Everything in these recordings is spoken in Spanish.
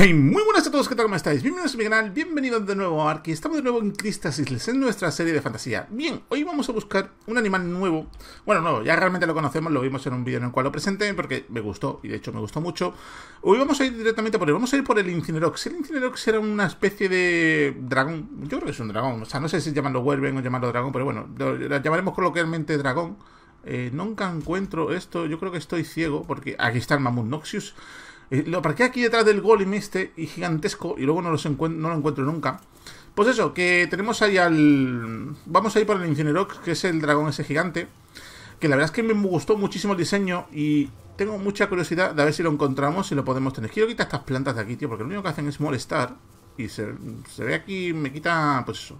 Hey, muy buenas a todos, ¿qué tal? ¿Cómo estáis? Bienvenidos a mi canal, bienvenidos de nuevo a Estamos de nuevo en Cristas Isles, en nuestra serie de fantasía. Bien, hoy vamos a buscar un animal nuevo. Bueno, no, ya realmente lo conocemos, lo vimos en un vídeo en el cual lo presenté, porque me gustó, y de hecho me gustó mucho. Hoy vamos a ir directamente por él, vamos a ir por el Incinerox. El Incinerox era una especie de dragón, yo creo que es un dragón, o sea, no sé si llamarlo Werben o llamarlo dragón, pero bueno, lo, llamaremos coloquialmente dragón. Eh, nunca encuentro esto, yo creo que estoy ciego, porque aquí está el Mamut Noxius lo parqué aquí detrás del golem este y gigantesco y luego no, los lo encuentro nunca. Pues eso, que tenemos ahí al... Vamos a ir por el Incinerox, que es el dragón ese gigante. Que la verdad es que me gustó muchísimo el diseño y tengo mucha curiosidad de ver si lo encontramos y si lo podemos tener. Quiero quitar estas plantas de aquí, tío, porque lo único que hacen es molestar. Y se, se ve aquí, me quita, pues eso,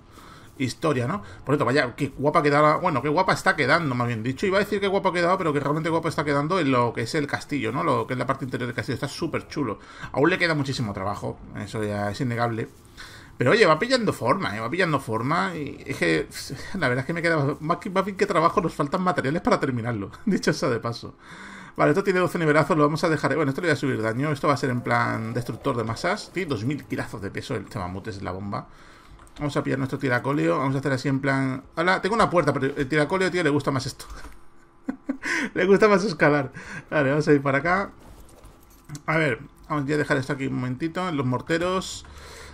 historia, ¿no? Por cierto, vaya, qué guapa quedaba, bueno, qué guapa está quedando, más bien dicho. Iba a decir que guapa quedado pero que realmente guapa está quedando en lo que es el castillo, ¿no? Lo que es la parte interior del castillo, está súper chulo. Aún le queda muchísimo trabajo, eso ya es innegable. Pero oye, va pillando forma, ¿eh? va pillando forma. Y es que la verdad es que me queda más, que, bien que trabajo, nos faltan materiales para terminarlo. Dicho eso de paso. Vale, esto tiene 12 nivelazos, lo vamos a dejar. ¿eh? Bueno, esto le voy a subir daño. Esto va a ser en plan destructor de masas. Tiene 2000 kilazos de peso. El chamamutes es la bomba. Vamos a pillar nuestro tiracolio. Vamos a hacer así en plan... Hola, tengo una puerta, pero el tiracolio, tío, le gusta más esto. le gusta más escalar. Vale, vamos a ir para acá. A ver, vamos a dejar esto aquí un momentito. Los morteros...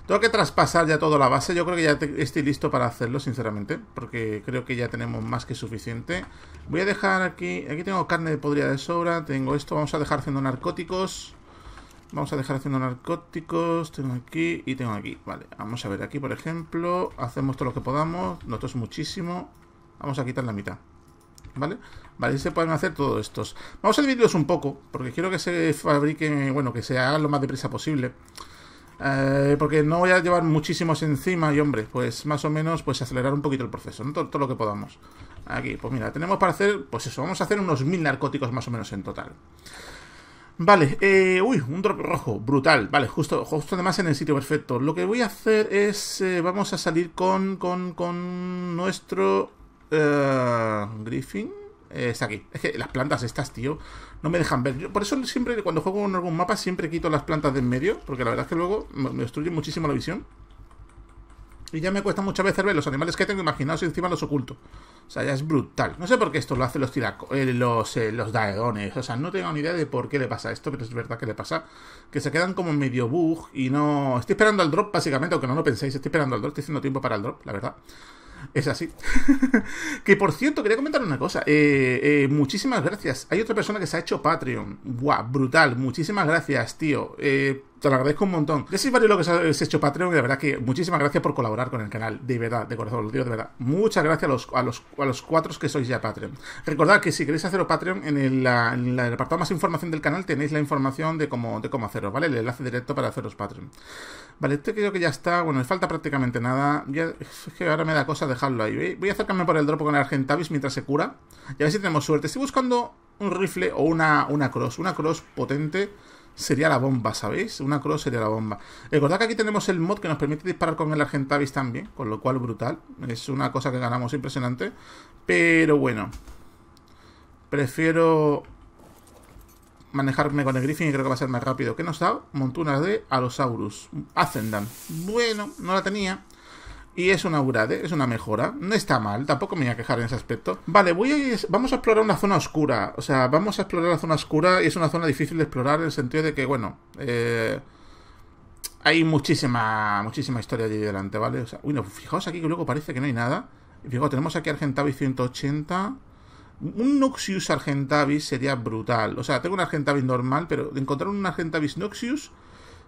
Tengo que traspasar ya toda la base. Yo creo que ya estoy listo para hacerlo, sinceramente. Porque creo que ya tenemos más que suficiente. Voy a dejar aquí... Aquí tengo carne de podrida de sobra. Tengo esto. Vamos a dejar haciendo narcóticos. Vamos a dejar haciendo narcóticos. Tengo aquí y tengo aquí. Vale, vamos a ver aquí, por ejemplo. Hacemos todo lo que podamos. Nosotros muchísimo. Vamos a quitar la mitad. ¿Vale? Vale, se pueden hacer todos estos. Vamos a dividirlos un poco, porque quiero que se fabriquen, bueno, que se hagan lo más deprisa posible. Eh, porque no voy a llevar muchísimos encima y, hombre, pues más o menos, pues acelerar un poquito el proceso, todo, todo lo que podamos. Aquí, pues mira, tenemos para hacer, pues eso, vamos a hacer unos mil narcóticos más o menos en total. Vale, eh, uy, un drop rojo, brutal. Vale, justo, justo además en el sitio perfecto. Lo que voy a hacer es, eh, vamos a salir con, con, con nuestro eh, Griffin. Eh, está aquí. Es que las plantas estas, tío, no me dejan ver. por eso siempre, cuando juego en algún mapa, siempre quito las plantas de en medio, porque la verdad es que luego me, me destruye muchísimo la visión. Y ya me cuesta muchas veces ver los animales que tengo, imaginados y encima los oculto. O sea, ya es brutal. No sé por qué esto lo hacen los tiracos. Eh, los, eh, los daedones. O sea, no tengo ni idea de por qué le pasa esto, pero es verdad que le pasa. Que se quedan como medio bug y no. Estoy esperando al drop, básicamente, aunque no lo penséis. Estoy esperando al drop, estoy haciendo tiempo para el drop, la verdad. Es así. que por cierto, quería comentar una cosa. Eh, muchísimas gracias. Hay otra persona que se ha hecho Patreon. Buah, brutal. Muchísimas gracias, tío. Eh, te lo agradezco un montón. Decís varios lo que habéis hecho Patreon y la verdad que muchísimas gracias por colaborar con el canal. De verdad, de corazón, lo digo de verdad. Muchas gracias a los, cuatro que sois ya Patreon. Recordad que si queréis haceros Patreon, en el, en apartado más información del canal tenéis la información de cómo, de cómo haceros, ¿vale? El enlace directo para haceros Patreon. Vale, esto creo que ya está. Bueno, me falta prácticamente nada. es que ahora me da cosa dejarlo ahí. Voy a acercarme por el drop con el Argentavis mientras se cura. Y a ver si tenemos suerte. Estoy buscando un rifle o una, una cross. Una cross potente sería la bomba, ¿sabéis? Una cross sería la bomba. Recordad que aquí tenemos el mod que nos permite disparar con el Argentavis también, con lo cual brutal. Es una cosa que ganamos impresionante. Pero bueno, prefiero manejarme con el Griffin y creo que va a ser más rápido. ¿Qué nos da? Montunas de Alosaurus. dan. Bueno, no la tenía y es una upgrade, es una mejora. No está mal, tampoco me voy a quejar en ese aspecto. Vale, voy vamos a explorar una zona oscura. O sea, vamos a explorar la zona oscura y es una zona difícil de explorar en el sentido de que, bueno, eh, hay muchísima, muchísima historia allí delante, ¿vale? O sea, uy, fijaos aquí que luego parece que no hay nada. Fijaos, tenemos aquí Argentavis 180. Un Noxius Argentavis sería brutal. O sea, tengo un Argentavis normal, pero encontrar un Argentavis Noxius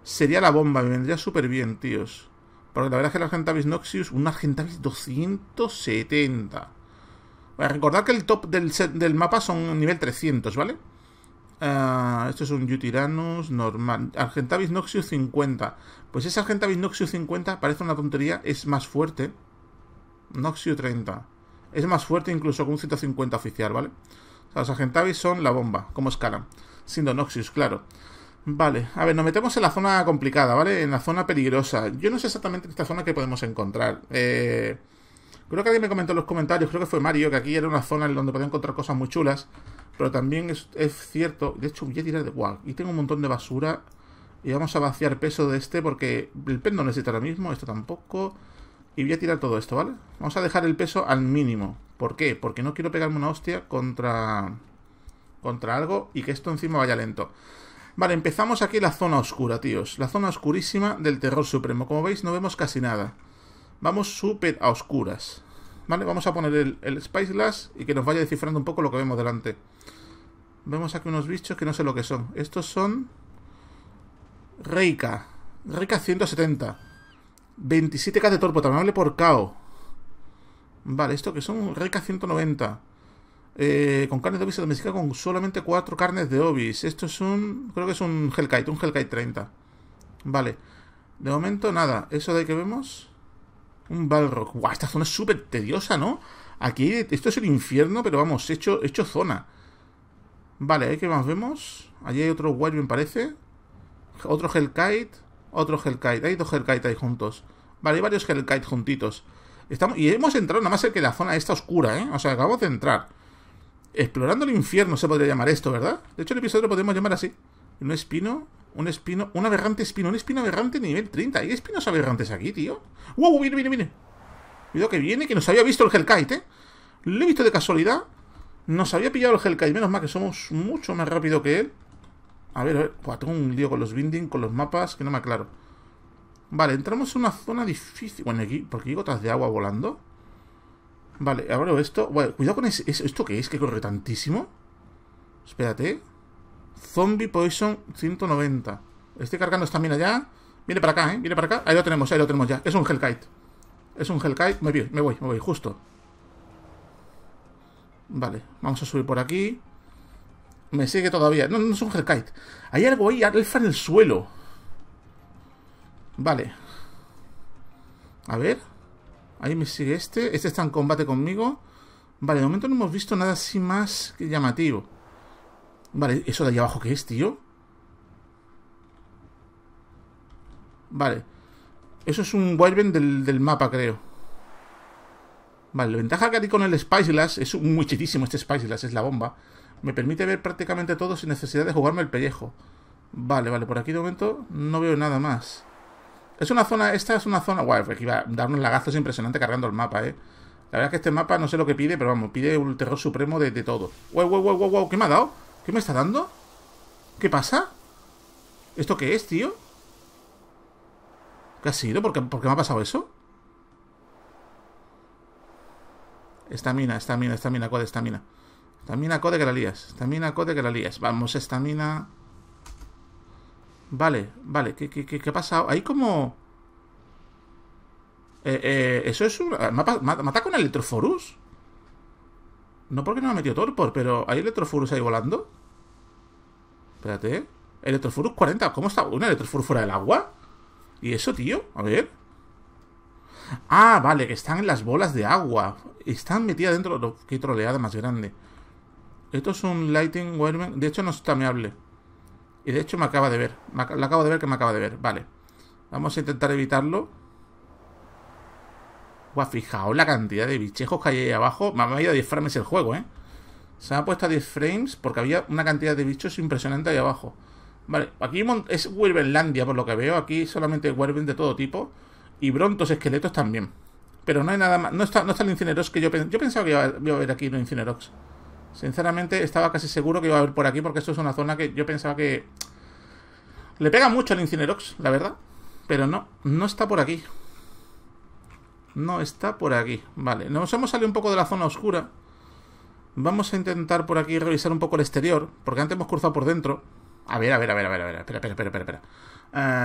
sería la bomba. Me vendría súper bien, tíos. Porque la verdad es que el Argentavis Noxius, un Argentavis 270. recordad que el top del, del mapa son nivel 300, ¿vale? Ah, esto es un Yutiranus normal. Argentavis Noxius 50. Pues ese Argentavis Noxius 50 parece una tontería, es más fuerte. Noxius 30. Es más fuerte incluso con un 150 oficial, ¿vale? O sea, los Argentavis son la bomba, como escalan. Siendo Noxius, claro. Vale, a ver, nos metemos en la zona complicada, ¿vale? En la zona peligrosa. Yo no sé exactamente en esta zona que podemos encontrar. Eh, creo que alguien me comentó en los comentarios, creo que fue Mario, que aquí era una zona en donde podía encontrar cosas muy chulas. Pero también es, cierto, de hecho voy a tirar de guau, y tengo un montón de basura. Y vamos a vaciar peso de este porque el pen no necesita ahora mismo, esto tampoco. Y voy a tirar todo esto, ¿vale? Vamos a dejar el peso al mínimo. ¿Por qué? Porque no quiero pegarme una hostia contra, contra algo y que esto encima vaya lento. Vale, empezamos aquí la zona oscura, tíos. La zona oscurísima del terror supremo. Como veis, no vemos casi nada. Vamos súper a oscuras. Vale, vamos a poner el, el Spice Glass y que nos vaya descifrando un poco lo que vemos delante. Vemos aquí unos bichos que no sé lo que son. Estos son... Reika. Reika 170. 27k de torpo, también por KO. Vale, esto que son Reika 190. Eh, con carnes de obis domestica con solamente cuatro carnes de obis. Esto es un, creo que es un Hellkite, un Hellkite 30. Vale. De momento nada, eso de ahí que vemos... Un Balrog. Guau, esta zona es súper tediosa, ¿no? Aquí, esto es el infierno, pero vamos, hecho, hecho zona. Vale, ahí que más vemos. Allí hay otro Wild, me parece. Otro Hellkite. Otro Hellkite. Hay dos Hellkite ahí juntos. Vale, hay varios Hellkite juntitos. Estamos, y hemos entrado, nada más que la zona está oscura, ¿eh? O sea, acabamos de entrar. Explorando el infierno se podría llamar esto, ¿verdad? De hecho, el episodio lo podemos llamar así. Un espino, un espino, un aberrante espino, un espino aberrante nivel 30. ¿Hay espinos aberrantes aquí, tío? ¡Wow! Viene, viene, viene. Cuidado que viene, que nos había visto el Hellkite, ¿eh? Lo he visto de casualidad. Nos había pillado el Hellkite. Menos mal que somos mucho más rápido que él. A ver, a ver. tengo un lío con los binding, con los mapas, que no me aclaro. Vale, entramos en una zona difícil. Bueno, aquí, porque hay gotas de agua volando. Vale, abro esto. cuidado con ese, esto qué es, que corre tantísimo. Espérate. Zombie Poison 190. Estoy cargando esta mina ya. Viene para acá, ¿eh? Viene para acá. Ahí lo tenemos, ahí lo tenemos ya. Es un Hellkite. Es un Hellkite. Me voy, me voy, me voy, justo. Vale, vamos a subir por aquí. Me sigue todavía. No, no es un Hellkite. Hay algo ahí, alfa en el suelo. Vale. A ver. Ahí me sigue este. Este está en combate conmigo. Vale, de momento no hemos visto nada así más que llamativo. Vale, ¿eso de allá abajo qué es, tío? Vale. Eso es un Wyvern del, mapa, creo. Vale, la ventaja que hay con el glass es muy chitísimo este glass, es la bomba. Me permite ver prácticamente todo sin necesidad de jugarme el pellejo. Vale, vale, por aquí de momento no veo nada más. Es una zona, esta es una zona, guau, aquí pues, va a dar un lagazo impresionante cargando el mapa, eh. La verdad es que este mapa no sé lo que pide, pero vamos, pide un terror supremo de, todo. Guau, guau, guau, guau, ¿qué me ha dado? ¿Qué me está dando? ¿Qué pasa? ¿Esto qué es, tío? ¿Qué ha sido? ¿Por qué, por qué me ha pasado eso? Estamina, estamina, estamina, code, estamina. Estamina, code que la lías. Estamina, code que la lías. Vamos, estamina. Vale, vale, ¿qué, qué, qué, ha pasado? Hay como... Eh, eh, eso es un... Ah, ¿Mata con Electroforus? No porque no me ha metido Torpor, pero ¿hay Electroforus ahí volando? Espérate. Electroforus 40. ¿Cómo está? ¿Un Electroforus fuera del agua? ¿Y eso, tío? A ver. Ah, vale, que están en las bolas de agua. Están metidas dentro. de Qué troleada más grande. Esto es un Lighting Wireman. De hecho, no es tameable. Y de hecho me acaba de ver. lo acabo de ver que me acaba de ver. Vale. Vamos a intentar evitarlo. Guau, fijaos la cantidad de bichejos que hay ahí abajo. Me ha ido a 10 frames el juego, ¿eh? Se ha puesto a 10 frames porque había una cantidad de bichos impresionante ahí abajo. Vale, aquí es Werbenlandia por lo que veo. Aquí solamente Werben de todo tipo. Y brontos esqueletos también. Pero no hay nada más. No está, no el Incinerox que yo pensaba. Yo pensaba que iba a, ver aquí los Incinerox. Sinceramente estaba casi seguro que iba a haber por aquí porque esto es una zona que yo pensaba que... Le pega mucho al Incinerox, la verdad. Pero no, no está por aquí. No está por aquí. Vale, nos hemos salido un poco de la zona oscura. Vamos a intentar por aquí revisar un poco el exterior. Porque antes hemos cruzado por dentro. A ver, a ver, a ver, a ver, a ver. Espera, espera, espera, espera.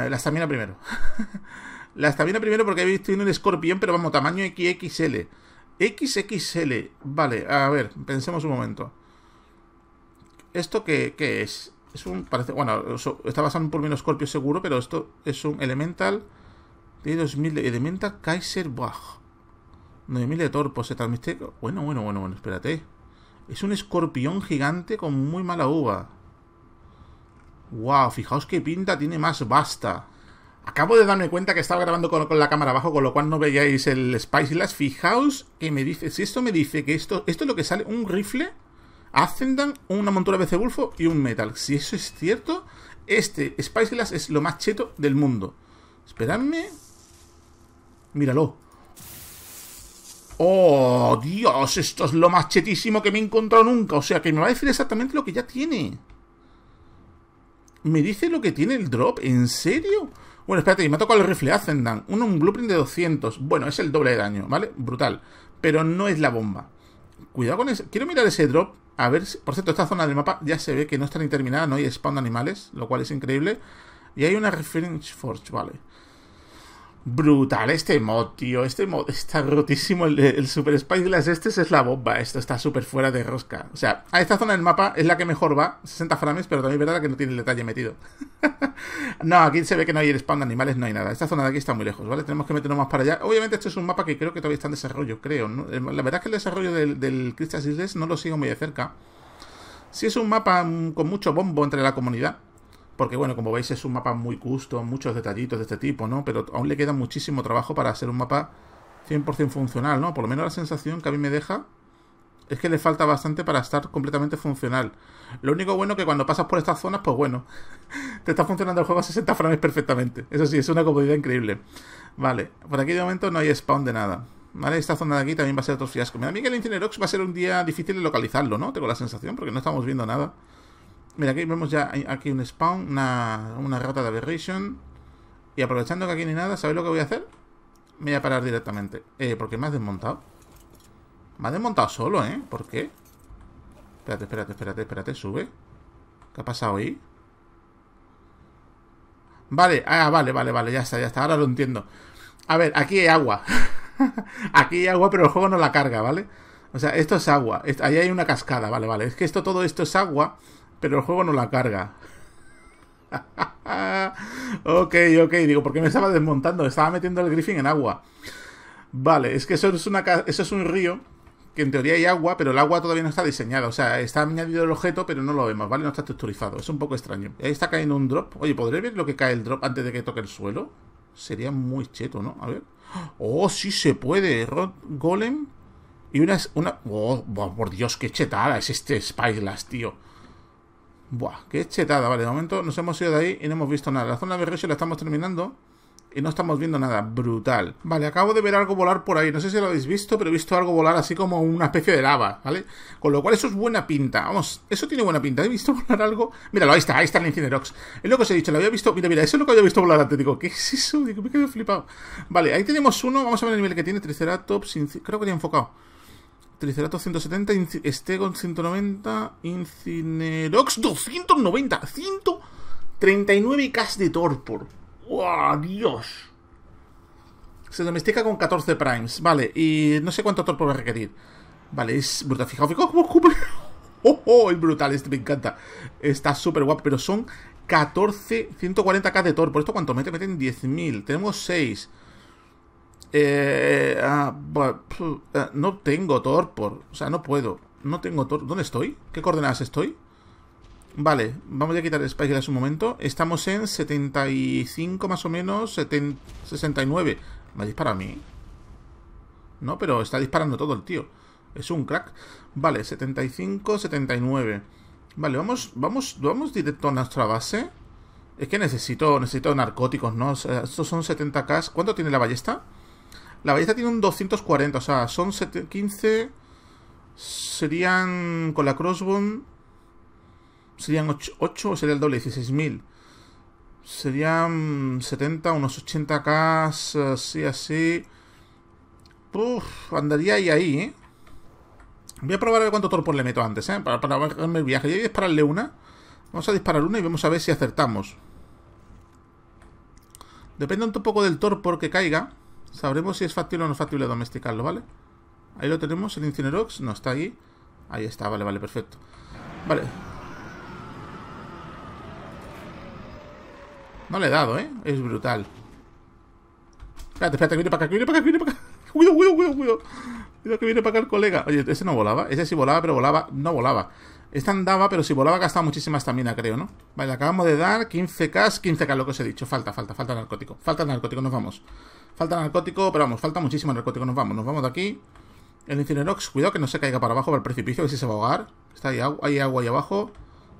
Eh, la estamina primero. la estamina primero porque he visto un escorpión, pero vamos, tamaño XXL. XXL. Vale, a ver, pensemos un momento. ¿Esto qué, es? Es un. Parece, bueno, está basado por un Pulmino seguro, pero esto es un Elemental. de 2000 de Elemental Kaiser 9000 de Torpo, se Bueno, bueno, bueno, bueno, espérate. Es un escorpión gigante con muy mala uva. Wow, fijaos qué pinta tiene más basta. Acabo de darme cuenta que estaba grabando con, la cámara abajo, con lo cual no veíais el Spice Glass. Fijaos que me dice, si esto me dice que esto, esto es lo que sale, un rifle, Ascendant, una montura BC Bulfo y un Metal. Si eso es cierto, este Spice Glass es lo más cheto del mundo. Esperadme. Míralo. ¡Oh, Dios! Esto es lo más chetísimo que me he encontrado nunca. O sea, que me va a decir exactamente lo que ya tiene. ¿Me dice lo que tiene el drop? ¿En serio? Bueno, espérate, y me ha tocado el rifle hacen dan un blueprint de 200. Bueno, es el doble de daño, ¿vale? Brutal. Pero no es la bomba. Cuidado con eso. Quiero mirar ese drop. A ver si... Por cierto, esta zona del mapa ya se ve que no está ni terminada. No hay spawn de animales, lo cual es increíble. Y hay una Reference Forge, vale brutal este mod, tío. Este mod está rotísimo. El, Super Spyglass este es la bomba. Esto está súper fuera de rosca. O sea, a esta zona del mapa es la que mejor va. 60 frames, pero también es verdad que no tiene el detalle metido. no, aquí se ve que no hay el spawn de animales, no hay nada. Esta zona de aquí está muy lejos, ¿vale? Tenemos que meternos más para allá. Obviamente este es un mapa que creo que todavía está en desarrollo, creo. La verdad es que el desarrollo del, del Crystal Isles no lo sigo muy de cerca. Si es un mapa mm, con mucho bombo entre la comunidad porque bueno, como veis es un mapa muy justo muchos detallitos de este tipo, ¿no? Pero aún le queda muchísimo trabajo para hacer un mapa 100% funcional, ¿no? Por lo menos la sensación que a mí me deja es que le falta bastante para estar completamente funcional. Lo único bueno que cuando pasas por estas zonas, pues bueno, te está funcionando el juego a 60 frames perfectamente. Eso sí, es una comodidad increíble. Vale, por aquí de momento no hay spawn de nada. ¿Vale? Esta zona de aquí también va a ser otro fiasco. mira a mí que el Incinerox va a ser un día difícil de localizarlo, ¿no? Tengo la sensación, porque no estamos viendo nada. Mira, aquí vemos ya aquí un spawn, una, rata de aberration. Y aprovechando que aquí ni nada, ¿sabéis lo que voy a hacer? Me voy a parar directamente. Eh, porque me has desmontado. Me has desmontado solo, ¿eh? ¿Por qué? Espérate, espérate, espérate, espérate, sube. ¿Qué ha pasado ahí? Vale, ah, vale, vale, vale, ya está, ya está, ahora lo entiendo. A ver, aquí hay agua. aquí hay agua, pero el juego no la carga, ¿vale? O sea, esto es agua. Ahí hay una cascada, vale, vale. Es que esto, todo esto es agua pero el juego no la carga. ok, ok, digo, ¿por qué me estaba desmontando? Estaba metiendo el griffin en agua. Vale, es que eso es, una, eso es un río que en teoría hay agua, pero el agua todavía no está diseñada. O sea, está añadido el objeto, pero no lo vemos, ¿vale? No está texturizado. Es un poco extraño. Ahí está cayendo un drop. Oye, ¿podré ver lo que cae el drop antes de que toque el suelo? Sería muy cheto, ¿no? A ver. ¡Oh, sí se puede! Rod Golem. Y una... una... Oh, por Dios, qué chetada es este Spyglass, tío. Buah, qué chetada, vale, de momento nos hemos ido de ahí y no hemos visto nada. La zona de Rush la estamos terminando y no estamos viendo nada, brutal. Vale, acabo de ver algo volar por ahí, no sé si lo habéis visto, pero he visto algo volar así como una especie de lava, ¿vale? Con lo cual eso es buena pinta, vamos, eso tiene buena pinta. He visto volar algo, míralo, ahí está, ahí está el Incinerox. Es lo que os he dicho, lo había visto, mira, mira, eso es lo que había visto volar antes, digo, ¿qué es eso? Digo, me quedo flipado. Vale, ahí tenemos uno, vamos a ver el nivel que tiene, Triceratops, creo que he enfocado. Triceratops 170, Stegon 190, Incinerox 290, 139k de Torpor. ¡Wow! ¡Dios! Se domestica con 14 primes, vale, y no sé cuánto Torpor va a requerir. Vale, es brutal, fijaos, fijaos cómo ¡Oh, ¡Oh, Es brutal, este me encanta. Está súper guapo, pero son 14, 140k de Torpor. ¿Esto cuánto mete? Meten 10.000, tenemos 6. Eh, ah, eh, no tengo torpor. O sea, no puedo. No tengo torpor. ¿Dónde estoy? ¿Qué coordenadas estoy? Vale, vamos a quitar el Spike su un momento. Estamos en 75 más o menos, 69. ¿Me ha a mí? ¿eh? No, pero está disparando todo el tío. Es un crack. Vale, 75, 79. Vale, vamos, vamos, vamos directo a nuestra base. Es que necesito, necesito narcóticos, ¿no? estos son 70k. ¿Cuánto tiene la ballesta? La ballesta tiene un 240, o sea, son 15... Serían con la crossbone... Serían 8, o sería el doble, 16.000. Serían 70, unos 80k, así, así. andaría ahí, ahí, ¿eh? Voy a probar a ver cuánto torpor le meto antes, ¿eh? Para, para bajarme el viaje. Yo voy a dispararle una. Vamos a disparar una y vamos a ver si acertamos. Depende un poco del torpor que caiga. Sabremos si es factible o no factible domesticarlo, ¿vale? Ahí lo tenemos, el Incinerox, no está ahí. Ahí está, vale, vale, perfecto. Vale. No le he dado, ¿eh? Es brutal. Espérate, espérate, que viene para acá, que viene para acá, que viene para acá. Cuidado, cuidado, cuidado, cuidado. que viene para acá el colega. Oye, ese no volaba. Ese sí volaba, pero volaba. No volaba. Esta andaba, pero si volaba gastaba muchísima estamina, creo, ¿no? Vale, acabamos de dar 15k, 15k, lo que os he dicho. Falta, falta, falta narcótico. Falta el narcótico, nos vamos. Falta narcótico, pero vamos, falta muchísimo narcótico. Nos vamos, nos vamos de aquí. El Incinerox, cuidado que no se caiga para abajo, para el precipicio, que si se va a ahogar. Está ahí, hay agua ahí abajo.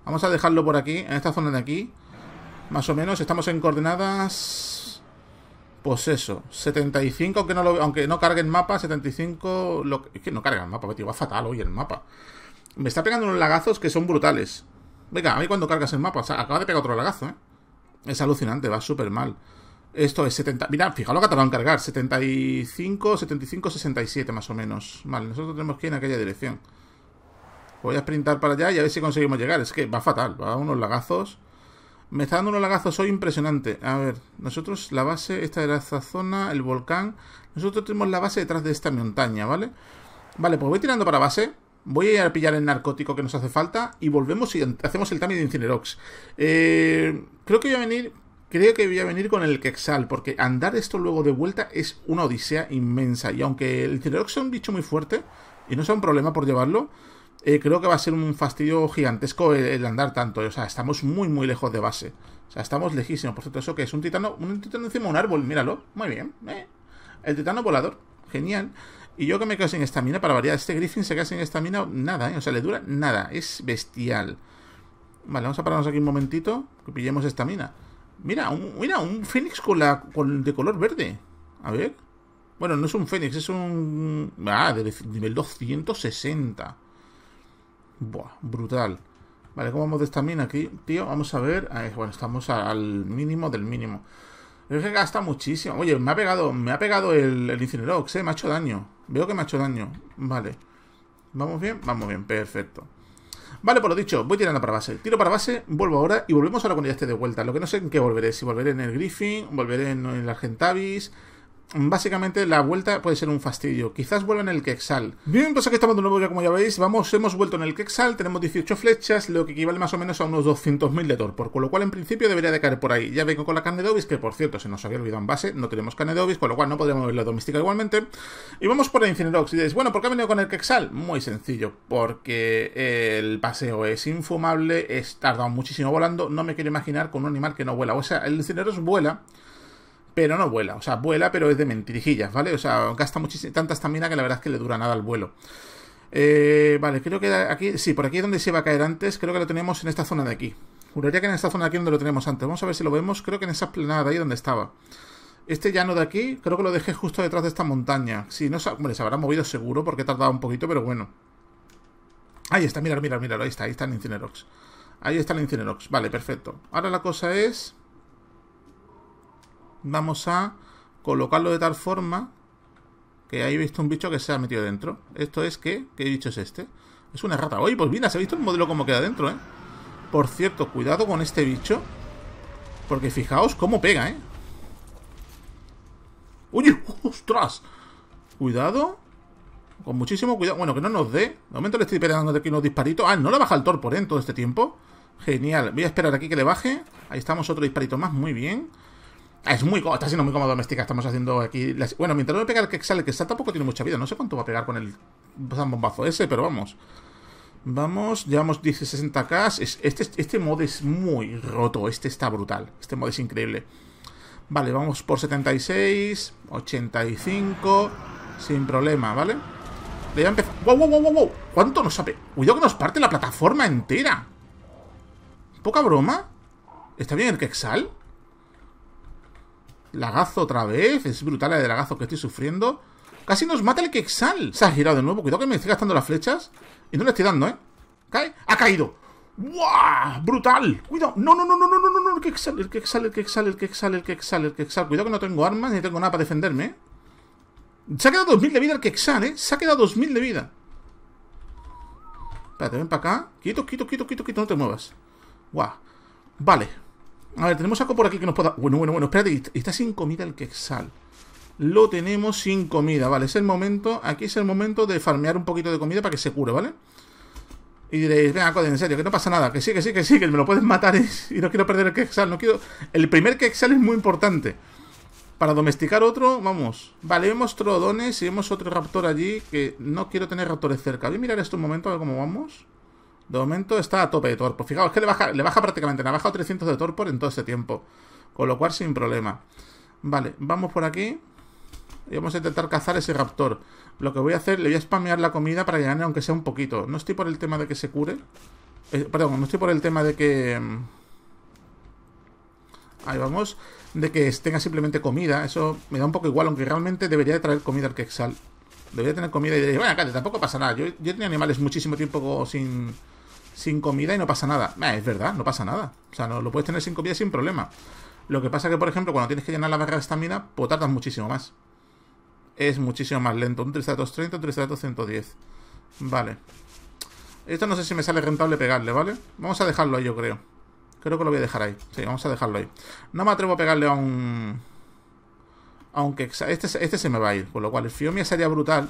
Vamos a dejarlo por aquí, en esta zona de aquí. Más o menos, estamos en coordenadas... Pues eso, 75, que no, lo, aunque no carguen mapa, 75... Lo, es que no carga el mapa, tío, va fatal hoy el mapa. Me está pegando unos lagazos que son brutales. Venga, a mí cuando cargas el mapa, acaba de pegar otro lagazo, ¿eh? Es alucinante, va súper mal. Esto es 70. Mira, fijaos lo que ha tardado en cargar. 75, 75, 67 más o menos. Vale, nosotros tenemos que ir en aquella dirección. Voy a sprintar para allá y a ver si conseguimos llegar. Es que va fatal, va a unos lagazos. Me está dando unos lagazos hoy impresionante. A ver, nosotros la base, esta era esta zona, el volcán. Nosotros tenemos la base detrás de esta montaña, ¿vale? Vale, pues voy tirando para base. Voy a ir a pillar el narcótico que nos hace falta y volvemos y hacemos el tamiz de Incinerox. Eh, creo que voy a venir Creo que voy a venir con el Quexal, porque andar esto luego de vuelta es una odisea inmensa. Y aunque el Tirox sea un bicho muy fuerte, y no sea un problema por llevarlo, eh, creo que va a ser un fastidio gigantesco el, andar tanto. O sea, estamos muy, muy lejos de base. O sea, estamos lejísimos. Por cierto, eso que es un titano, un titano encima de un árbol, míralo. Muy bien. Eh. El titano volador, genial. Y yo que me quedo sin mina para variar, este Griffin se queda sin mina, nada, ¿eh? O sea, le dura nada. Es bestial. Vale, vamos a pararnos aquí un momentito, que pillemos estamina. mina Mira, un, mira, un fénix con la, de color verde. A ver. Bueno, no es un fénix, es un... Ah, de nivel 260. Buah, brutal. Vale, ¿cómo vamos de esta mina aquí, tío? Vamos a ver... bueno, estamos al mínimo del mínimo. Es que gasta muchísimo. Oye, me ha pegado, me ha pegado el, el Incinerox, ¿eh? Me ha hecho daño. Veo que me ha hecho daño. Vale. ¿Vamos bien? Vamos bien, perfecto. Vale, por lo dicho, voy tirando para base. Tiro para base, vuelvo ahora y volvemos a la ya esté de vuelta. Lo que no sé en qué volveré. Si volveré en el Griffin, volveré en, el Argentavis, básicamente la vuelta puede ser un fastidio. Quizás vuelva en el Quexal. Bien, pues aquí estamos de nuevo ya como ya veis. Vamos, hemos vuelto en el Quexal, tenemos 18 flechas, lo que equivale más o menos a unos 200.000 de torpor, Por lo cual en principio debería de caer por ahí. Ya vengo con la carne de Obis, que por cierto se nos había olvidado en base, no tenemos carne de Obis, con lo cual no podríamos ver la doméstica igualmente. Y vamos por el Incinerox. Y bueno, ¿por qué ha venido con el Quexal? Muy sencillo, porque eh, el paseo es infumable, es tardado muchísimo volando, no me quiero imaginar con un animal que no vuela. O sea, el Incinerox vuela pero no vuela. O sea, vuela, pero es de mentirijillas, ¿vale? O sea, gasta muchísima, tanta estamina que la verdad es que le dura nada al vuelo. Eh, vale, creo que aquí, sí, por aquí es donde se iba a caer antes, creo que lo tenemos en esta zona de aquí. Juraría que en esta zona de aquí donde lo tenemos antes. Vamos a ver si lo vemos, creo que en esa planada de ahí donde estaba. Este llano de aquí, creo que lo dejé justo detrás de esta montaña. Si no, hombre, se habrá movido seguro porque he tardado un poquito, pero bueno. Ahí está, mirar, mira mirad. ahí está, ahí está el Incinerox. Ahí está el Incinerox, vale, perfecto. Ahora la cosa es vamos a colocarlo de tal forma que ahí he visto un bicho que se ha metido dentro. Esto es que, ¿qué bicho es este? Es una rata. Oye, pues mira, se ha visto el modelo como queda dentro, ¿eh? Por cierto, cuidado con este bicho. Porque fijaos cómo pega, ¿eh? ¡Uy! ¡Ostras! Cuidado. Con muchísimo cuidado. Bueno, que no nos dé. De momento le estoy esperando de unos unos disparito. Ah, no le baja el torpor, ¿eh? En todo este tiempo. Genial. Voy a esperar aquí que le baje. Ahí estamos, otro disparito más. Muy bien muy está siendo muy cómodo doméstica. Estamos haciendo aquí. Bueno, mientras no me pega el que el que tampoco tiene mucha vida. No sé cuánto va a pegar con el bombazo ese, pero vamos. Vamos, llevamos 1060k. Este, este mod es muy roto. Este está brutal. Este mod es increíble. Vale, vamos por 76, 85. Sin problema, ¿vale? Le voy a empezar. ¡Wow, wow, wow, wow! ¿Cuánto nos sabe? Cuidado que nos parte la plataforma entera. Poca broma. ¿Está bien el Quexal? Lagazo otra vez. Es brutal el lagazo que estoy sufriendo. Casi nos mata el Quexal. Se ha girado de nuevo. Cuidado que me estoy gastando las flechas. Y no le estoy dando, ¿eh? ¡Ha caído! ¡Guau, ¡Brutal! Cuidado. No, no, no, no, no, no, no, no. El Quexal, el Quexal, el Quexal, el Quexal, el Quexal, el Cuidado que no tengo armas ni tengo nada para defenderme, ¿eh? Se ha quedado 2000 de vida el Quexal, ¿eh? Se ha quedado 2000 de vida. Espérate, ven para acá. quito, quito, quito, quito, quito. No te muevas. Guau. Vale. A ver, tenemos algo por aquí que nos pueda... Bueno, bueno, bueno, espérate. Está sin comida el quexal. Lo tenemos sin comida, vale. Es el momento... Aquí es el momento de farmear un poquito de comida para que se cure, ¿vale? Y diréis, venga, en serio, que no pasa nada. Que sí, que sí, que sí, que me lo puedes matar y, no quiero perder el quexal. No quiero... El primer quexal es muy importante. Para domesticar otro, vamos. Vale, vemos trodones y vemos otro raptor allí que no quiero tener raptores cerca. Voy a mirar esto un momento a ver cómo vamos. De momento está a tope de torpor. Fijaos que le baja, prácticamente, le ha bajado 300 de torpor en todo ese tiempo. Con lo cual sin problema. Vale, vamos por aquí. Y vamos a intentar cazar ese raptor. Lo que voy a hacer, le voy a spamear la comida para gane, aunque sea un poquito. No estoy por el tema de que se cure. Eh, perdón, no estoy por el tema de que... Mm, ahí vamos. De que tenga simplemente comida. Eso me da un poco igual, aunque realmente debería de traer comida al quexal. Debería tener comida y decir bueno, Cate, tampoco pasa nada. Yo, yo tenía animales muchísimo tiempo sin, sin comida y no pasa nada. es verdad, no pasa nada. O sea, no, lo puedes tener sin comida sin problema. Lo que pasa es que, por ejemplo, cuando tienes que llenar la barra de estamina, pues tardas muchísimo más. Es muchísimo más lento. Un Tristratos 30, un 110. Vale. Esto no sé si me sale rentable pegarle, ¿vale? Vamos a dejarlo ahí, yo creo. Creo que lo voy a dejar ahí. Sí, vamos a dejarlo ahí. No me atrevo a pegarle a un... Aunque este, este se me va a ir, con lo cual el Fiomia sería brutal,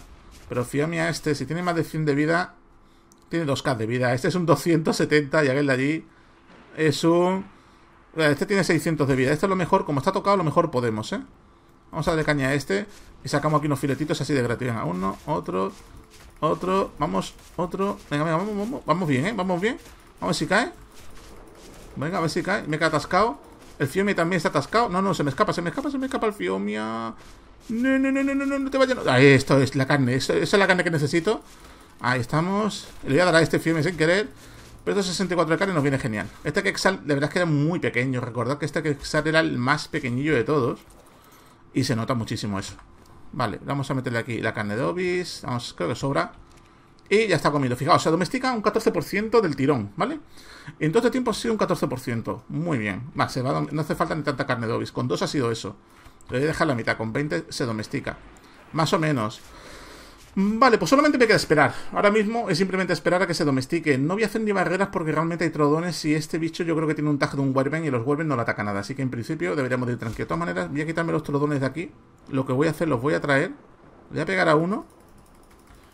pero Fiomia este, si tiene más de 100 de vida, tiene 2K de vida. Este es un 270 y aquel de allí es un... Eh, este tiene 600 de vida. Este es lo mejor. Como está tocado, lo mejor podemos, ¿eh? Vamos a darle caña a este. Y sacamos aquí unos filetitos así de gratis. Venga, uno, otro, otro. Vamos, otro. Venga, venga, vamos, vamos. Vamos bien, ¿eh? Vamos bien. Vamos a ver si cae. Venga, a ver si cae. Me queda atascado. El Fiomia también está atascado. No, no, se me escapa, se me escapa, se me escapa el Fiomia. No, no, no, no, no, no, no te vayas. esto es la carne. Esa es la carne que necesito. Ahí estamos. Le voy a dar a este firme sin querer. Pero estos 64 de carne nos viene genial. Este Quexal, de verdad es que era muy pequeño. Recordad que este Quexal era el más pequeñillo de todos. Y se nota muchísimo eso. Vale, vamos a meterle aquí la carne de Obis. Vamos, creo que sobra. Y ya está comido. Fijaos, se domestica un 14% del tirón, ¿vale? En todo este tiempo ha sido un 14%. Muy bien. Va, no hace falta ni tanta carne de Obis. Con dos ha sido eso. Le voy a dejar la mitad. Con 20 se domestica. Más o menos. Mm, vale, pues solamente me queda esperar. Ahora mismo es simplemente esperar a que se domestique. No voy a hacer ni barreras porque realmente hay trodones y este bicho yo creo que tiene un tag de un Werben y los Werben no le ataca nada. Así que en principio deberíamos ir tranquilo De todas maneras, voy a quitarme los trodones de aquí. Lo que voy a hacer, los voy a traer. Voy a pegar a uno.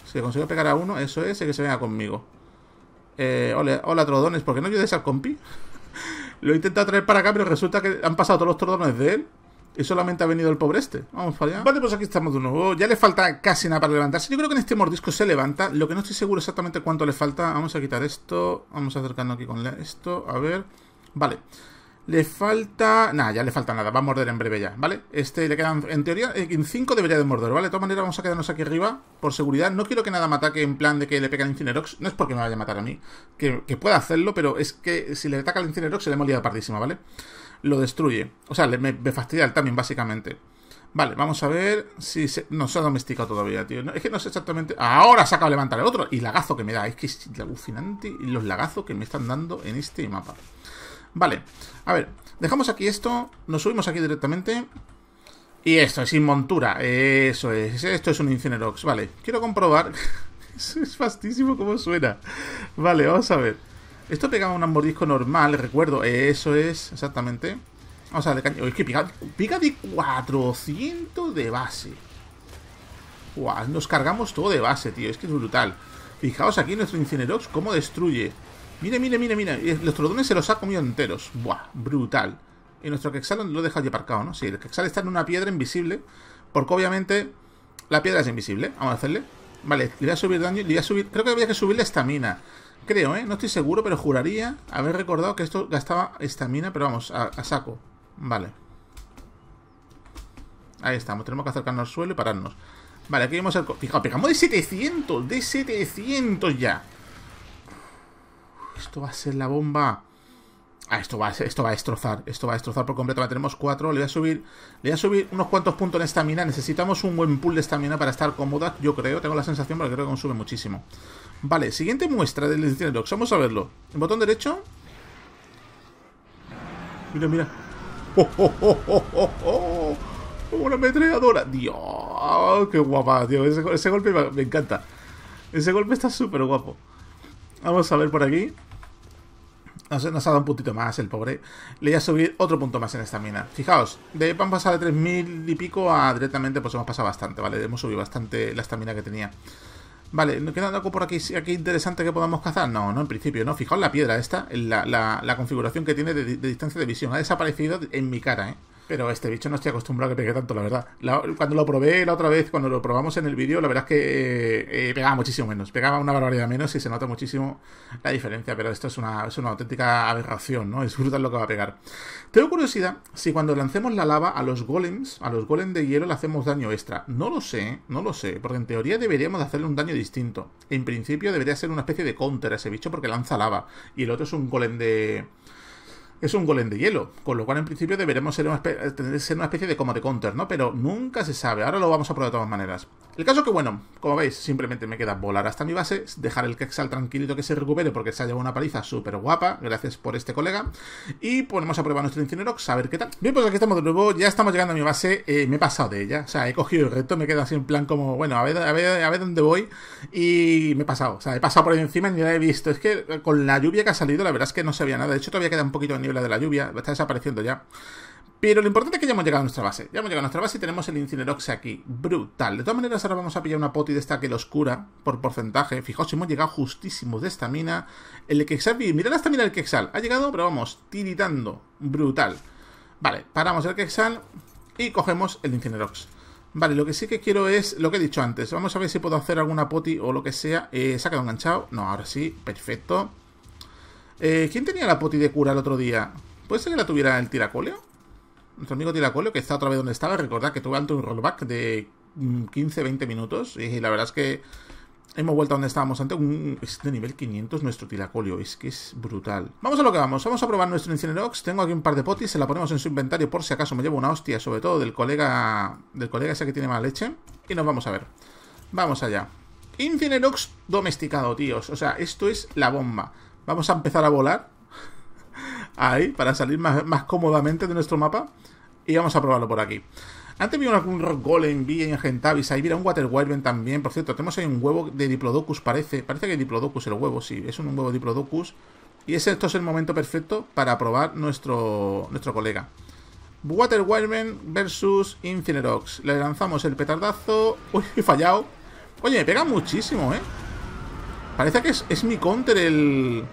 Si consigo pegar a uno, eso es, que se venga conmigo. Eh, hola, hola, trodones, ¿por qué no ayudes al compi? Lo he intentado traer para acá, pero resulta que han pasado todos los trodones de él. Y solamente ha venido el pobre este. Vamos para allá. Vale, pues aquí estamos de nuevo. Ya le falta casi nada para levantarse. Yo creo que en este mordisco se levanta. Lo que no estoy seguro exactamente cuánto le falta. Vamos a quitar esto. Vamos acercando aquí con esto. A ver. Vale. Le falta... Nada, ya le falta nada. Va a morder en breve ya, ¿vale? Este le quedan... En teoría, eh, en 5 debería de morder, ¿vale? De todas maneras, vamos a quedarnos aquí arriba por seguridad. No quiero que nada me ataque en plan de que le pegue al Incinerox. No es porque me vaya a matar a mí. Que, pueda hacerlo, pero es que si le ataca el Incinerox se le hemos liado pardísima, ¿vale? vale lo destruye. O sea, me, fastidia el también, básicamente. Vale, vamos a ver si se, no se ha domesticado todavía, tío. es que no sé exactamente... ¡Ahora se acaba de levantar el otro! Y lagazo que me da. Es que es alucinante los lagazos que me están dando en este mapa. Vale, a ver. Dejamos aquí esto. Nos subimos aquí directamente. Y esto es sin montura. Eso es. Esto es un Incinerox. Vale, quiero comprobar... es fastísimo como suena. Vale, vamos a ver. Esto pegaba un mordisco normal, recuerdo. Eso es, exactamente. Vamos a caña. Es que pica, de 400 de base. Guau, nos cargamos todo de base, tío. Es que es brutal. Fijaos aquí nuestro Incinerox cómo destruye. Mire, mire, mire, mire. Eh, los trodones se los ha comido enteros. Buah, brutal. Y nuestro Quexal lo deja allí aparcado, ¿no? Sí, el Quexal está en una piedra invisible. Porque obviamente la piedra es invisible. Vamos a hacerle. Vale, le voy a subir daño. Le voy a subir. Creo que había que subirle estamina. mina Creo, ¿eh? No estoy seguro, pero juraría haber recordado que esto gastaba estamina, pero vamos, a, saco. Vale. Ahí estamos, tenemos que acercarnos al suelo y pararnos. Vale, aquí vemos el... Fijaos, pegamos de 700, de 700 ya. Esto va a ser la bomba. Ah, esto va, a esto va a destrozar, esto va a destrozar por completo. La tenemos 4, le voy a subir le voy a subir unos cuantos puntos en estamina. Necesitamos un buen pool de estamina para estar cómoda, yo creo. Tengo la sensación, porque creo que consume muchísimo. Vale, siguiente muestra del Incinerox, Vamos a verlo. El botón derecho. Mira, mira. ¡Oh, oh, oh, oh, oh, oh! una oh! ametralladora! ¡Dios! ¡Qué guapa, tío! Ese, golpe me, encanta. Ese golpe está súper guapo. Vamos a ver por aquí. Nos, ha dado un puntito más el pobre. Le voy a subir otro punto más en esta mina. Fijaos, de, van pasado de 3.000 y pico a directamente, pues hemos pasado bastante, ¿vale? Hemos subido bastante la estamina que tenía. Vale, ¿no queda algo por aquí, aquí interesante que podamos cazar? No, no, en principio, no. Fijaos la piedra esta, la, la, la configuración que tiene de, de, distancia de visión. Ha desaparecido en mi cara, ¿eh? Pero este bicho no estoy acostumbrado a que pegue tanto, la verdad. cuando lo probé la otra vez, cuando lo probamos en el vídeo, la verdad es que eh, eh, pegaba muchísimo menos. Pegaba una barbaridad menos y se nota muchísimo la diferencia. Pero esto es una, es una auténtica aberración, ¿no? Es brutal lo que va a pegar. Tengo curiosidad si cuando lancemos la lava a los golems, a los golems de hielo, le hacemos daño extra. No lo sé, no lo sé. Porque en teoría deberíamos hacerle un daño distinto. En principio debería ser una especie de counter a ese bicho porque lanza lava. Y el otro es un golem de es un golem de hielo, con lo cual en principio deberemos ser una, especie de como de counter, ¿no? Pero nunca se sabe, ahora lo vamos a probar de todas maneras. El caso que, bueno, como veis, simplemente me queda volar hasta mi base, dejar el Quexal tranquilito que se recupere porque se ha llevado una paliza súper guapa, gracias por este colega, y ponemos a prueba nuestro Incinerox a ver qué tal. Bien, pues aquí estamos de nuevo, ya estamos llegando a mi base, eh, me he pasado de ella, o sea, he cogido el reto, me quedo así en plan como, bueno, a ver, a ver, dónde voy, y me he pasado, o sea, he pasado por ahí encima y ni la he visto. Es que con la lluvia que ha salido, la verdad es que no se veía nada, de hecho todavía queda un poquito de la de la lluvia, está desapareciendo ya. Pero lo importante es que ya hemos llegado a nuestra base. Ya hemos llegado a nuestra base y tenemos el Incinerox aquí. Brutal. De todas maneras, ahora vamos a pillar una poti de esta que los cura por porcentaje. Fijaos, hemos llegado justísimo de esta mina. El Quexal, mirad hasta mina el Quexal. Ha llegado, pero vamos, tiritando. Brutal. Vale, paramos el Quexal y cogemos el Incinerox. Vale, lo que sí que quiero es lo que he dicho antes. Vamos a ver si puedo hacer alguna poti o lo que sea. Eh, ¿Se ha quedado enganchado? No, ahora sí. Perfecto. Eh, ¿Quién tenía la poti de cura el otro día? ¿Puede ser que la tuviera el tiracoleo? Nuestro amigo tiracoleo, que está otra vez donde estaba. Recordad que tuve antes un rollback de 15-20 mm, minutos. Y la verdad es que hemos vuelto a donde estábamos antes. Un, es de nivel 500 nuestro tiracoleo. Es que es brutal. Vamos a lo que vamos. Vamos a probar nuestro Incinerox. Tengo aquí un par de potis. Se la ponemos en su inventario por si acaso me llevo una hostia. Sobre todo del colega, del colega ese que tiene más leche. Y nos vamos a ver. Vamos allá. Incinerox domesticado, tíos. O sea, esto es la bomba. Vamos a empezar a volar. Ahí, para salir más, cómodamente de nuestro mapa. Y vamos a probarlo por aquí. Antes vi un Rock Golem, vi en Gentavis, ahí vi un Water Wyvern también. Por cierto, tenemos ahí un huevo de Diplodocus, parece. Parece que Diplodocus el huevo, sí. Es un huevo de Diplodocus. Y ese, esto es el momento perfecto para probar nuestro, nuestro colega. Water Wyvern versus Incinerox. Le lanzamos el petardazo. Uy, he fallado. Oye, me pega muchísimo, ¿eh? Parece que es mi counter el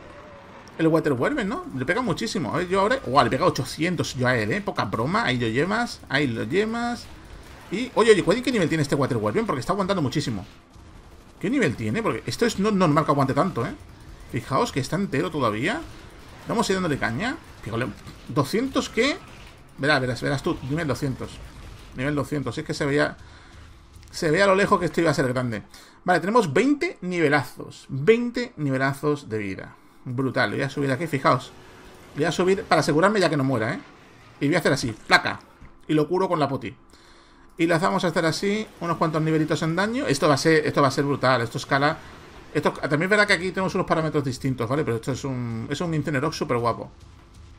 el Waterwerven, ¿no? Le pega muchísimo. A yo ahora... ¡Wow! Le pega 800 yo a él, ¿eh? Poca broma. Ahí lo llevas. Ahí lo llevas. Y... Oye, oye, ¿qué nivel tiene este Waterwerven? Porque está aguantando muchísimo. ¿Qué nivel tiene? Porque esto es no normal que aguante tanto, ¿eh? Fijaos que está entero todavía. Vamos a ir dándole caña. Fíjole, 200 ¿qué? Verás, verás, verás tú. Nivel 200. Nivel 200. Es que se veía... Se ve a lo lejos que esto iba a ser grande. Vale, tenemos 20 nivelazos. 20 nivelazos de vida. Brutal, voy a subir aquí, fijaos. voy a subir para asegurarme ya que no muera, ¿eh? Y voy a hacer así, placa. Y lo curo con la poti. Y las vamos a hacer así, unos cuantos nivelitos en daño. Esto va a ser, esto va a ser brutal, esto escala. Esto, también verá que aquí tenemos unos parámetros distintos, ¿vale? Pero esto es un, es un Incinerox súper guapo.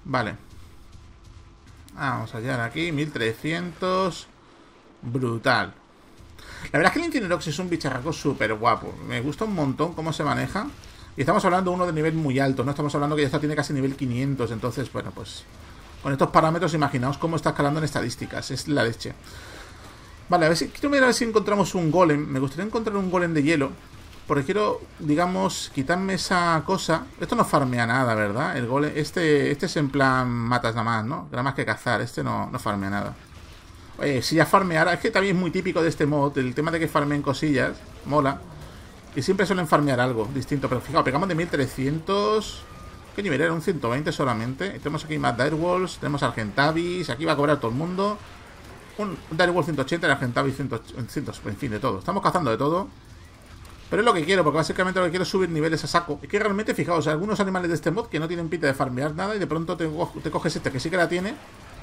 Vale. Vamos a allá aquí, 1300. Brutal. La verdad es que el Incinerox es un bicharraco súper guapo. Me gusta un montón cómo se maneja. Y estamos hablando uno de nivel muy alto, ¿no? Estamos hablando que ya está tiene casi nivel 500. Entonces, bueno, pues con estos parámetros imaginaos cómo está escalando en estadísticas. Es la leche. Vale, a ver si quiero mirar a ver si encontramos un golem. Me gustaría encontrar un golem de hielo. Porque quiero, digamos, quitarme esa cosa. Esto no farmea nada, ¿verdad? El golem. Este, este es en plan matas nada más, ¿no? Nada más que cazar. Este no, no farmea nada. Oye, si ya farmeara. Es que también es muy típico de este mod. El tema de que farmen cosillas. Mola. Y siempre suelen farmear algo distinto. Pero fijaos, pegamos de 1300... ¿Qué nivel era? Un 120 solamente. tenemos aquí más Direwolves, tenemos Argentavis. Aquí va a cobrar todo el mundo. Un Direwolf 180, Argentavis 100, en fin, de todo. Estamos cazando de todo. Pero es lo que quiero, porque básicamente lo que quiero es subir niveles a saco. Es que realmente, fijaos, algunos animales de este mod que no tienen pinta de farmear nada y de pronto te, coges este que sí que la tiene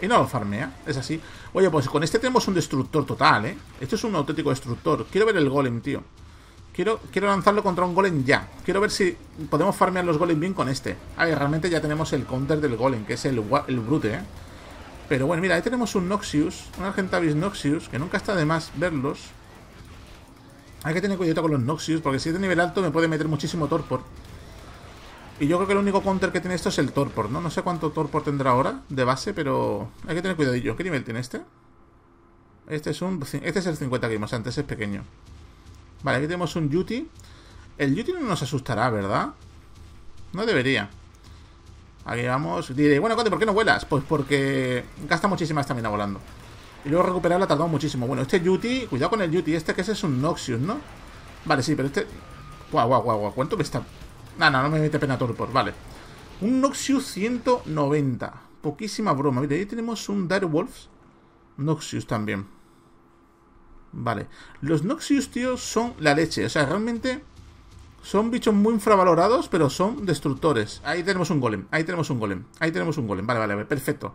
y no lo farmea. Es así. Oye, pues con este tenemos un destructor total, ¿eh? esto es un auténtico destructor. Quiero ver el golem, tío. Quiero, lanzarlo contra un golem ya. Quiero ver si podemos farmear los golem bien con este. A realmente ya tenemos el counter del golem, que es el, brute, ¿eh? Pero bueno, mira, ahí tenemos un Noxius, un Argentavis Noxius, que nunca está de más verlos. Hay que tener cuidado con los Noxius, porque si es de nivel alto me puede meter muchísimo Torpor. Y yo creo que el único counter que tiene esto es el Torpor, ¿no? No sé cuánto Torpor tendrá ahora de base, pero hay que tener cuidadillo. ¿Qué nivel tiene este? Este es un este es el 50 que vimos antes, es pequeño. Vale, aquí tenemos un Yuti. El Yuti no nos asustará, ¿verdad? No debería. Aquí vamos. Diré, bueno, Cote, ¿por qué no vuelas? Pues porque gasta muchísima estamina volando. Y luego recuperarla ha muchísimo. Bueno, este Yuti, cuidado con el Yuti. Este que ese es un Noxius, ¿no? Vale, sí, pero este... Guau, guau, guau, guau. ¿Cuánto me está...? No, no, no me mete pena torpor, vale. Un Noxius 190. Poquísima broma. Mira, ahí tenemos un Wolf. Noxius también. Vale. Los Noxius, tío, son la leche. O sea, realmente son bichos muy infravalorados, pero son destructores. Ahí tenemos un golem, ahí tenemos un golem, ahí tenemos un golem. Vale, vale, perfecto.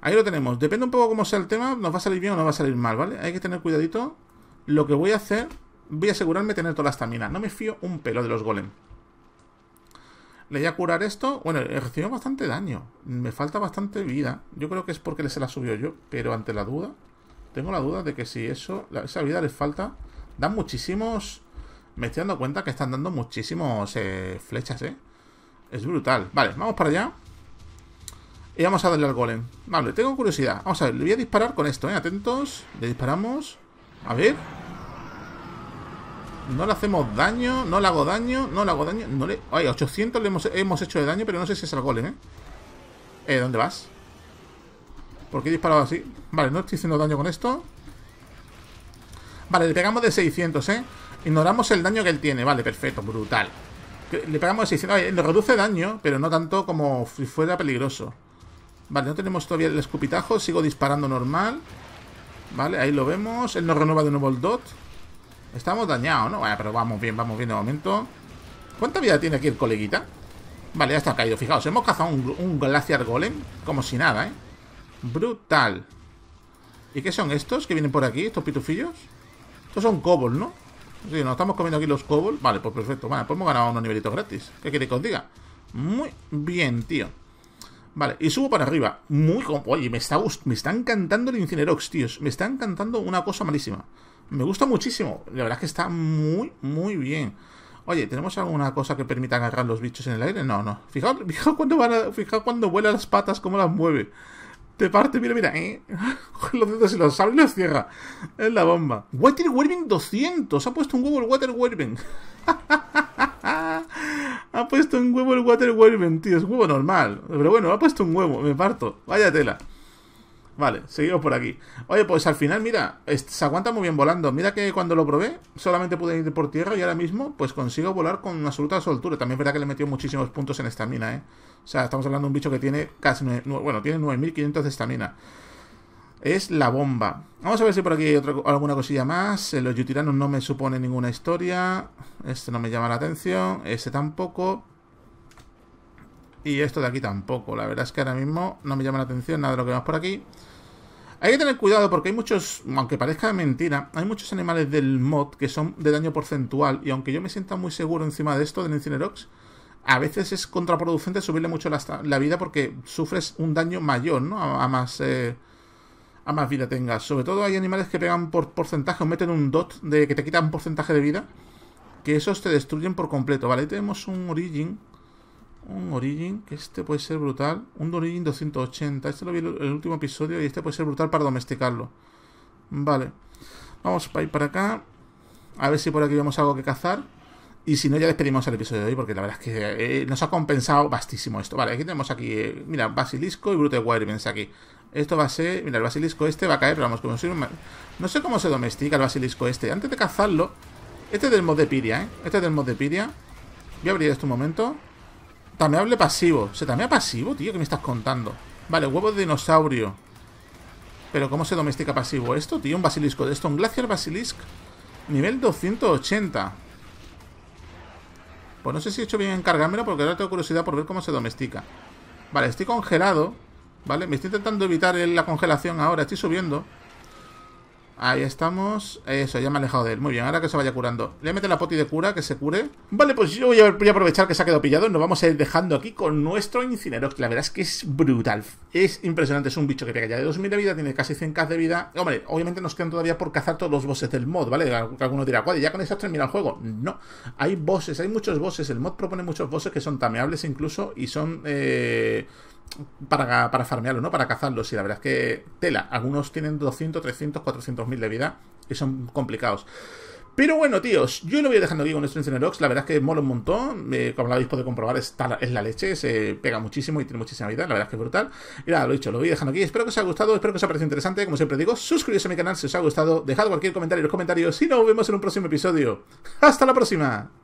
Ahí lo tenemos. Depende un poco cómo sea el tema, nos va a salir bien o nos va a salir mal, ¿vale? Hay que tener cuidadito. Lo que voy a hacer, voy a asegurarme de tener toda la estamina. No me fío un pelo de los golem. Le voy a curar esto. Bueno, he eh, recibido bastante daño. Me falta bastante vida. Yo creo que es porque le se la subió yo, pero ante la duda... Tengo la duda de que si eso, esa vida les falta, dan muchísimos... Me estoy dando cuenta que están dando muchísimos eh, flechas, ¿eh? Es brutal. Vale, vamos para allá. Y vamos a darle al golem. Vale, tengo curiosidad. Vamos a ver, le voy a disparar con esto, ¿eh? Atentos. Le disparamos. A ver. No le hacemos daño, no le hago daño, no le hago daño. No le... Ay, 800 le hemos, hemos hecho de daño, pero no sé si es al golem, ¿eh? ¿eh? ¿Dónde vas? ¿Por qué he disparado así? Vale, no estoy haciendo daño con esto. Vale, le pegamos de 600, ¿eh? Ignoramos el daño que él tiene. Vale, perfecto, brutal. Le pegamos de 600. Vale, le reduce daño, pero no tanto como si fuera peligroso. Vale, no tenemos todavía el escupitajo. Sigo disparando normal. Vale, ahí lo vemos. Él nos renueva de nuevo el dot. Estamos dañados, ¿no? Vale, pero vamos bien, vamos bien de momento. ¿Cuánta vida tiene aquí el coleguita? Vale, ya está caído. Fijaos, hemos cazado un, un Glaciar Golem como si nada, ¿eh? Brutal. ¿Y qué son estos que vienen por aquí? ¿Estos pitufillos? Estos son cobol, ¿no? Sí, nos estamos comiendo aquí los cobol. Vale, pues perfecto. Vale, pues hemos ganado unos nivelitos gratis. ¿Qué queréis que os diga? Muy bien, tío. Vale, y subo para arriba. Muy Oye, me está, me está encantando el Incinerox, tíos. Me está encantando una cosa malísima. Me gusta muchísimo. La verdad es que está muy, muy bien. Oye, ¿tenemos alguna cosa que permita agarrar los bichos en el aire? No, no. Fijaos, fijaos cuando, van fijaos cuando vuela las patas, cómo las mueve. Te parte, mira, mira, ¿eh? los dedos y los abre y los cierra. Es la bomba. Water Werbing 200. Ha puesto un huevo el Water ha puesto un huevo el Water Werbing, tío. Es huevo normal. Pero bueno, ha puesto un huevo. Me parto. Vaya tela. Vale, seguimos por aquí. Oye, pues al final, mira, se aguanta muy bien volando. Mira que cuando lo probé, solamente pude ir por tierra y ahora mismo, pues consigo volar con absoluta soltura. También es verdad que le metió muchísimos puntos en esta mina, ¿eh? O sea, estamos hablando de un bicho que tiene casi bueno, tiene 9500 de estamina. Es la bomba. Vamos a ver si por aquí hay alguna cosilla más. Eh, los yutiranos no me suponen ninguna historia. Este no me llama la atención. Este tampoco. Y esto de aquí tampoco. La verdad es que ahora mismo no me llama la atención nada de lo que vemos por aquí. Hay que tener cuidado porque hay muchos, aunque parezca mentira, hay muchos animales del mod que son de daño porcentual. Y aunque yo me sienta muy seguro encima de esto, del Incinerox, a veces es contraproducente subirle mucho la, vida porque sufres un daño mayor, ¿no? A, más... Eh, a más vida tengas. Sobre todo hay animales que pegan por porcentaje o meten un dot de que te quitan un porcentaje de vida. Que esos te destruyen por completo. Vale, ahí tenemos un Origin. Un Origin, que este puede ser brutal. Un Origin 280. Este lo vi en el último episodio y este puede ser brutal para domesticarlo. Vale. Vamos para ir para acá. A ver si por aquí vemos algo que cazar. Y si no, ya despedimos el episodio de hoy porque la verdad es que eh, nos ha compensado bastísimo esto. Vale, aquí tenemos aquí, eh, mira, Basilisco y Brute ven aquí. Esto va a ser, mira, el Basilisco este va a caer, pero vamos, como si, no sé cómo se domestica el Basilisco este. Antes de cazarlo, este es del mod de Piria, ¿eh? Este es del mod de Piria. Voy a abrir esto un momento. Tameable pasivo. ¿Se tamea pasivo, tío? ¿Qué me estás contando? Vale, huevo de dinosaurio. Pero ¿cómo se domestica pasivo esto, tío? Un basilisco de esto, un glaciar basilisk. Nivel 280. Pues no sé si he hecho bien en porque ahora tengo curiosidad por ver cómo se domestica. Vale, estoy congelado, ¿vale? Me estoy intentando evitar la congelación ahora, estoy subiendo. Ahí estamos. Eso, ya me he alejado de él. Muy bien, ahora que se vaya curando. Le mete la poti de cura, que se cure. Vale, pues yo voy a, aprovechar que se ha quedado pillado. Nos vamos a ir dejando aquí con nuestro Que La verdad es que es brutal. Es impresionante. Es un bicho que pega ya de 2000 de vida, tiene casi 100k de vida. Hombre, obviamente nos quedan todavía por cazar todos los bosses del mod, ¿vale? Alguno dirá, ¿cuál? ¿Ya con esas termina el juego? No. Hay bosses, hay muchos bosses. El mod propone muchos bosses que son tameables incluso y son... Eh para, para farmearlo, ¿no? Para cazarlos. Y la verdad es que tela. Algunos tienen 200, 300, 400 mil de vida y son complicados. Pero bueno, tíos, yo lo voy dejando aquí con el La verdad es que mola un montón. Eh, como lo habéis podido comprobar, es la leche. Se pega muchísimo y tiene muchísima vida. La verdad es que brutal. Y nada, lo dicho, lo voy dejando aquí. Espero que os haya gustado. Espero que os haya parecido interesante. Como siempre digo, suscribiros a mi canal si os ha gustado. Dejad cualquier comentario en los comentarios. Y nos vemos en un próximo episodio. ¡Hasta la próxima!